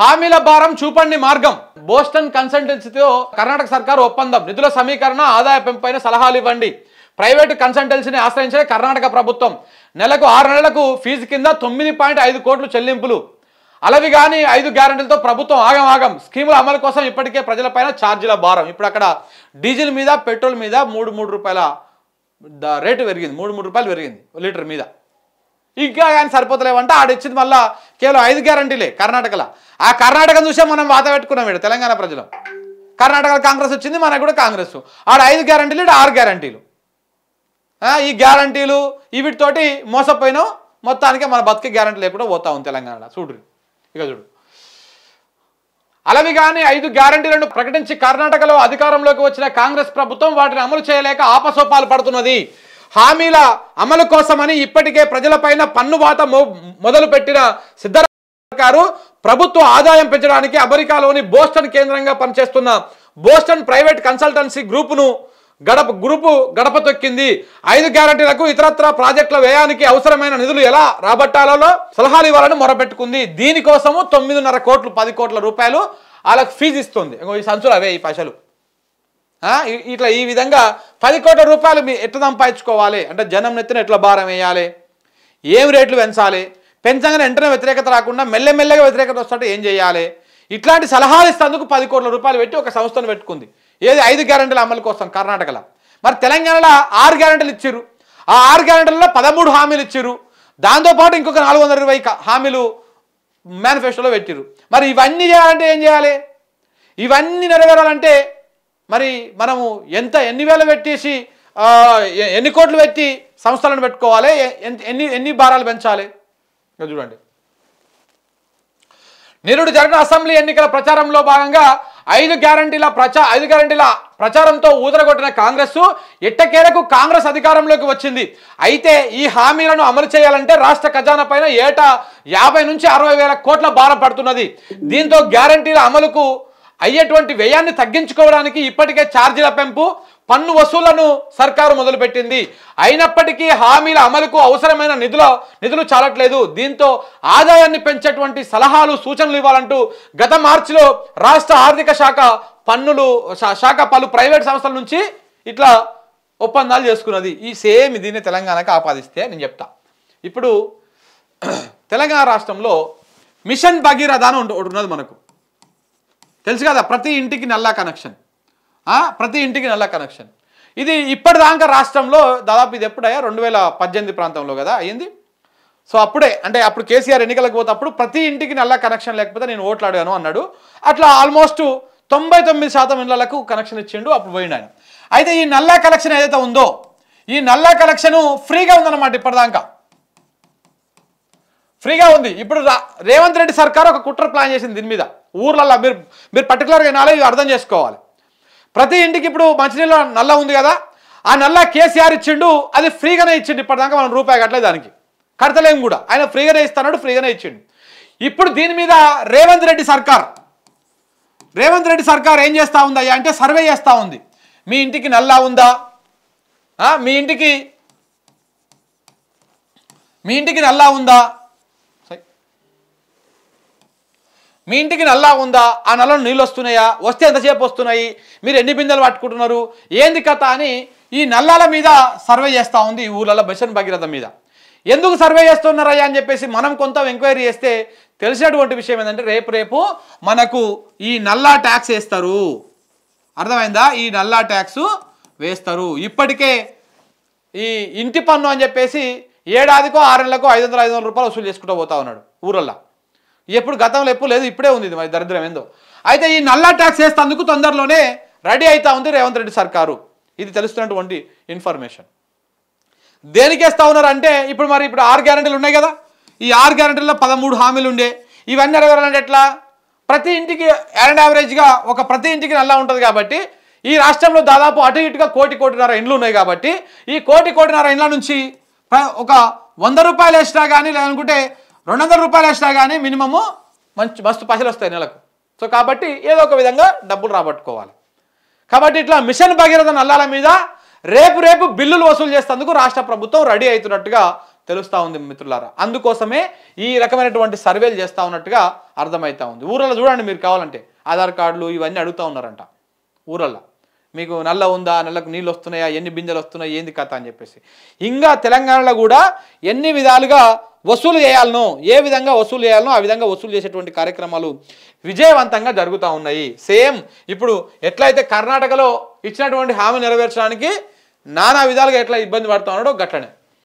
హామీల భారం చూపండి మార్గం బోస్టన్ కన్సల్టెన్సీతో కర్ణాటక సర్కార్ ఒప్పందం నిధుల సమీకరణ ఆదాయ పెంపైన సలహాలు ఇవ్వండి ప్రైవేటు కన్సల్టెన్సీని ఆశ్రయించిన కర్ణాటక ప్రభుత్వం నెలకు ఆరు నెలలకు ఫీజు కింద తొమ్మిది పాయింట్ ఐదు కోట్లు చెల్లింపులు అలవి కానీ ఐదు గ్యారంటీలతో ప్రభుత్వం ఆగం ఆగం స్కీముల అమలు కోసం ఇప్పటికే ప్రజలపైన ఛార్జీల భారం ఇప్పుడు అక్కడ డీజిల్ మీద పెట్రోల్ మీద మూడు మూడు రూపాయల రేటు పెరిగింది మూడు మూడు రూపాయలు పెరిగింది లీటర్ మీద ఇంకా కానీ సరిపోతలేవంటే ఆడిచ్చింది మళ్ళా కేవలం ఐదు గ్యారంటీలే కర్ణాటకలో ఆ కర్ణాటకను చూసే మనం వాత పెట్టుకున్నాం ఇక్కడ తెలంగాణ ప్రజలు కర్ణాటకలో కాంగ్రెస్ వచ్చింది మనకు కూడా కాంగ్రెస్ ఆడ ఐదు గ్యారంటీలు ఇటు ఆరు గ్యారంటీలు ఈ గ్యారంటీలు వీటితోటి మోసపోయినా మొత్తానికి మన బతికి గ్యారంటీ లేకుండా పోతా ఉంది తెలంగాణలో చూడు ఇక చూడు అలవి కానీ ఐదు గ్యారంటీలను ప్రకటించి కర్ణాటకలో అధికారంలోకి వచ్చిన కాంగ్రెస్ ప్రభుత్వం వాటిని అమలు చేయలేక ఆపసోపాలు పడుతున్నది హామీల అమలు కోసమని ఇప్పటికే ప్రజలపైన పన్నుబాట మొదలుపెట్టిన పెట్టిన గారు ప్రభుత్వ ఆదాయం పెంచడానికి అమెరికాలోని బోస్టన్ కేంద్రంగా పనిచేస్తున్న బోస్టన్ ప్రైవేట్ కన్సల్టెన్సీ గ్రూపును గడప గ్రూపు గడప తొక్కింది ఐదు గ్యారంటీలకు ఇతరత్ర ప్రాజెక్టుల వ్యయానికి అవసరమైన నిధులు ఎలా రాబట్టాలలో సలహాలు ఇవ్వాలని మొరపెట్టుకుంది దీనికోసము తొమ్మిదిన్నర కోట్లు పది కోట్ల రూపాయలు వాళ్ళకి ఫీజు ఇస్తుంది ఈ సంచులు అవే ఈ పైసలు ఇట్లా ఈ విధంగా పది కోట్ల రూపాయలు మీ ఎట్లా సంపాదించుకోవాలి అంటే జనం నెత్తిన ఎట్లా భారం వేయాలి ఏం రేట్లు పెంచాలి పెంచగానే వెంటనే వ్యతిరేకత రాకుండా మెల్లమెల్లగా వ్యతిరేకత వస్తుంటే ఏం చేయాలి ఇట్లాంటి సలహాలు ఇస్తేందుకు పది కోట్ల రూపాయలు పెట్టి ఒక సంస్థను పెట్టుకుంది ఏది ఐదు గ్యారెంటీల అమలు కోసం కర్ణాటకలో మరి తెలంగాణలో ఆరు గ్యారెంటీలు ఇచ్చారు ఆ ఆరు గ్యారెంటీలలో పదమూడు హామీలు ఇచ్చారు దాంతోపాటు ఇంకొక నాలుగు వందల ఇరవై హామీలు మేనిఫెస్టోలో పెట్టారు మరి ఇవన్నీ చేయాలంటే ఏం చేయాలి ఇవన్నీ నెరవేరాలంటే మరి మనము ఎంత ఎన్ని వేలు పెట్టేసి ఎన్ని కోట్లు పెట్టి సంస్థలను పెట్టుకోవాలి ఎన్ని ఎన్ని భారాలు పెంచాలి చూడండి నిరుడు జరిగిన అసెంబ్లీ ఎన్నికల ప్రచారంలో భాగంగా ఐదు గ్యారంటీల ప్రచా ఐదు గ్యారంటీల ప్రచారంతో ఊదరగొట్టిన కాంగ్రెస్ ఎట్టకేరకు కాంగ్రెస్ అధికారంలోకి వచ్చింది అయితే ఈ హామీలను అమలు చేయాలంటే రాష్ట్ర ఖజానా పైన ఏటా యాభై నుంచి అరవై వేల కోట్ల భారం పడుతున్నది దీంతో గ్యారంటీల అమలుకు అయ్యేటువంటి వ్యయాన్ని తగ్గించుకోవడానికి ఇప్పటికే ఛార్జీల పెంపు పన్ను వసూలను సర్కారు మొదలుపెట్టింది అయినప్పటికీ హామీల అమలుకు అవసరమైన నిధుల నిధులు చాలట్లేదు దీంతో ఆదాయాన్ని పెంచేటువంటి సలహాలు సూచనలు ఇవ్వాలంటూ గత మార్చిలో రాష్ట్ర ఆర్థిక శాఖ పన్నులు శాఖ పలు ప్రైవేట్ సంస్థల నుంచి ఇట్లా ఒప్పందాలు చేసుకున్నది ఈ సేమ్ దీన్ని తెలంగాణకు ఆపాదిస్తే నేను చెప్తా ఇప్పుడు తెలంగాణ రాష్ట్రంలో మిషన్ భగీరథ అని ఉన్నది మనకు తెలుసు కదా ప్రతి ఇంటికి నల్లా కనెక్షన్ ప్రతి ఇంటికి నల్లా కనెక్షన్ ఇది ఇప్పటిదాకా రాష్ట్రంలో దాదాపు ఇది ఎప్పుడయ్యా రెండు వేల పద్దెనిమిది ప్రాంతంలో కదా అయ్యింది సో అప్పుడే అంటే అప్పుడు కేసీఆర్ ఎన్నికలకు పోతప్పుడు ప్రతి ఇంటికి నల్లా కనెక్షన్ లేకపోతే నేను ఓట్లాడాను అన్నాడు అట్లా ఆల్మోస్ట్ తొంభై తొమ్మిది శాతం ఇళ్లకు కనెక్షన్ ఇచ్చిండు అప్పుడు పోయిండు ఆయన అయితే ఈ నల్లా కనెక్షన్ ఏదైతే ఉందో ఈ నల్లా కనెక్షన్ ఫ్రీగా ఉందన్నమాట ఇప్పటిదాకా ఫ్రీగా ఉంది ఇప్పుడు రేవంత్ రెడ్డి సర్కార్ ఒక కుట్ర ప్లాన్ చేసింది దీని మీద ఊర్లలో మీరు మీరు పర్టికులర్గా వినాలి ఇవి అర్థం చేసుకోవాలి ప్రతి ఇంటికి ఇప్పుడు మంచినీళ్ళ నల్ల ఉంది కదా ఆ నల్ల కేసీఆర్ ఇచ్చిండు అది ఫ్రీగానే ఇచ్చిండు ఇప్పటిదాకా మనం రూపాయి కట్టలేదు దానికి కడతలేం కూడా ఆయన ఫ్రీగానే ఇస్తాడు ఫ్రీగానే ఇచ్చిండు ఇప్పుడు దీని మీద రేవంత్ రెడ్డి సర్కార్ రేవంత్ రెడ్డి సర్కార్ ఏం చేస్తూ ఉందా అంటే సర్వే చేస్తూ ఉంది మీ ఇంటికి నల్లా ఉందా మీ ఇంటికి మీ ఇంటికి నల్లా ఉందా మీ ఇంటికి నల్లా ఉందా ఆ నల్లలో నీళ్ళు వస్తున్నాయా వస్తే ఎంతసేపు వస్తున్నాయి మీరు ఎన్ని బిందెలు పట్టుకుంటున్నారు ఏంది కథ అని ఈ నల్లాల మీద సర్వే చేస్తూ ఉంది ఈ ఊర్లలో బసన్ భగీరథ మీద ఎందుకు సర్వే చేస్తున్నారయ్యా అని చెప్పేసి మనం కొంత ఎంక్వైరీ చేస్తే తెలిసినటువంటి విషయం ఏంటంటే రేపు రేపు మనకు ఈ నల్లా ట్యాక్స్ వేస్తారు అర్థమైందా ఈ నల్లా ట్యాక్స్ వేస్తారు ఇప్పటికే ఈ ఇంటి పన్ను అని చెప్పేసి ఏడాదికో ఆరు నెలలకు ఐదు వందల ఐదు వందల రూపాయలు వసూలు చేసుకుంటూ పోతా ఉన్నాడు ఊరల్లో ఎప్పుడు గతంలో ఎప్పుడు లేదు ఇప్పుడే ఉంది ఇది మరి దరిద్రం ఏందో అయితే ఈ నల్లా ట్యాక్స్ వేస్తేందుకు తొందరలోనే రెడీ అవుతా ఉంది రేవంత్ రెడ్డి సర్కారు ఇది తెలుస్తున్నటువంటి ఇన్ఫర్మేషన్ దేనికి వేస్తూ ఉన్నారంటే ఇప్పుడు మరి ఇప్పుడు ఆరు గ్యారంటీలు ఉన్నాయి కదా ఈ ఆరు గ్యారంటీల్లో పదమూడు హామీలు ఉండే ఇవన్నీ నెరవేరాలంటే ఎట్లా ప్రతి ఇంటికి అండ్ యావరేజ్గా ఒక ప్రతి ఇంటికి నల్లా ఉంటుంది కాబట్టి ఈ రాష్ట్రంలో దాదాపు అటు ఇటుగా కోటి కోటిన్నర ఇండ్లు ఉన్నాయి కాబట్టి ఈ కోటి కోటిన్నర ఇండ్ల నుంచి ఒక వంద రూపాయలు వేసినా కానీ లేదనుకుంటే రెండు వందల రూపాయలు వేస్తా కానీ మినిమము మంచి మస్తు పైసలు వస్తాయి నెలకు సో కాబట్టి ఏదో ఒక విధంగా డబ్బులు రాబట్టుకోవాలి కాబట్టి ఇట్లా మిషన్ భగీరథ నల్లాల మీద రేపు రేపు బిల్లులు వసూలు చేసేందుకు రాష్ట్ర ప్రభుత్వం రెడీ అవుతున్నట్టుగా తెలుస్తూ ఉంది మిత్రులారా అందుకోసమే ఈ రకమైనటువంటి సర్వేలు చేస్తూ ఉన్నట్టుగా అర్థమవుతూ ఉంది ఊరల్లో చూడండి మీరు కావాలంటే ఆధార్ కార్డులు ఇవన్నీ అడుగుతూ ఉన్నారంట ఊరల్లో మీకు నల్ల ఉందా నల్లకు నీళ్ళు వస్తున్నాయా ఎన్ని బిందెలు వస్తున్నాయి ఏంది కథ అని చెప్పేసి ఇంకా తెలంగాణలో కూడా ఎన్ని విధాలుగా వసూలు చేయాలనో ఏ విధంగా వసూలు చేయాలనో ఆ విధంగా వసూలు చేసేటువంటి కార్యక్రమాలు విజయవంతంగా జరుగుతూ ఉన్నాయి సేమ్ ఇప్పుడు ఎట్లయితే కర్ణాటకలో ఇచ్చినటువంటి హామీ నెరవేర్చడానికి నానా విధాలుగా ఎట్లా ఇబ్బంది పడుతున్నాడో గట్లనే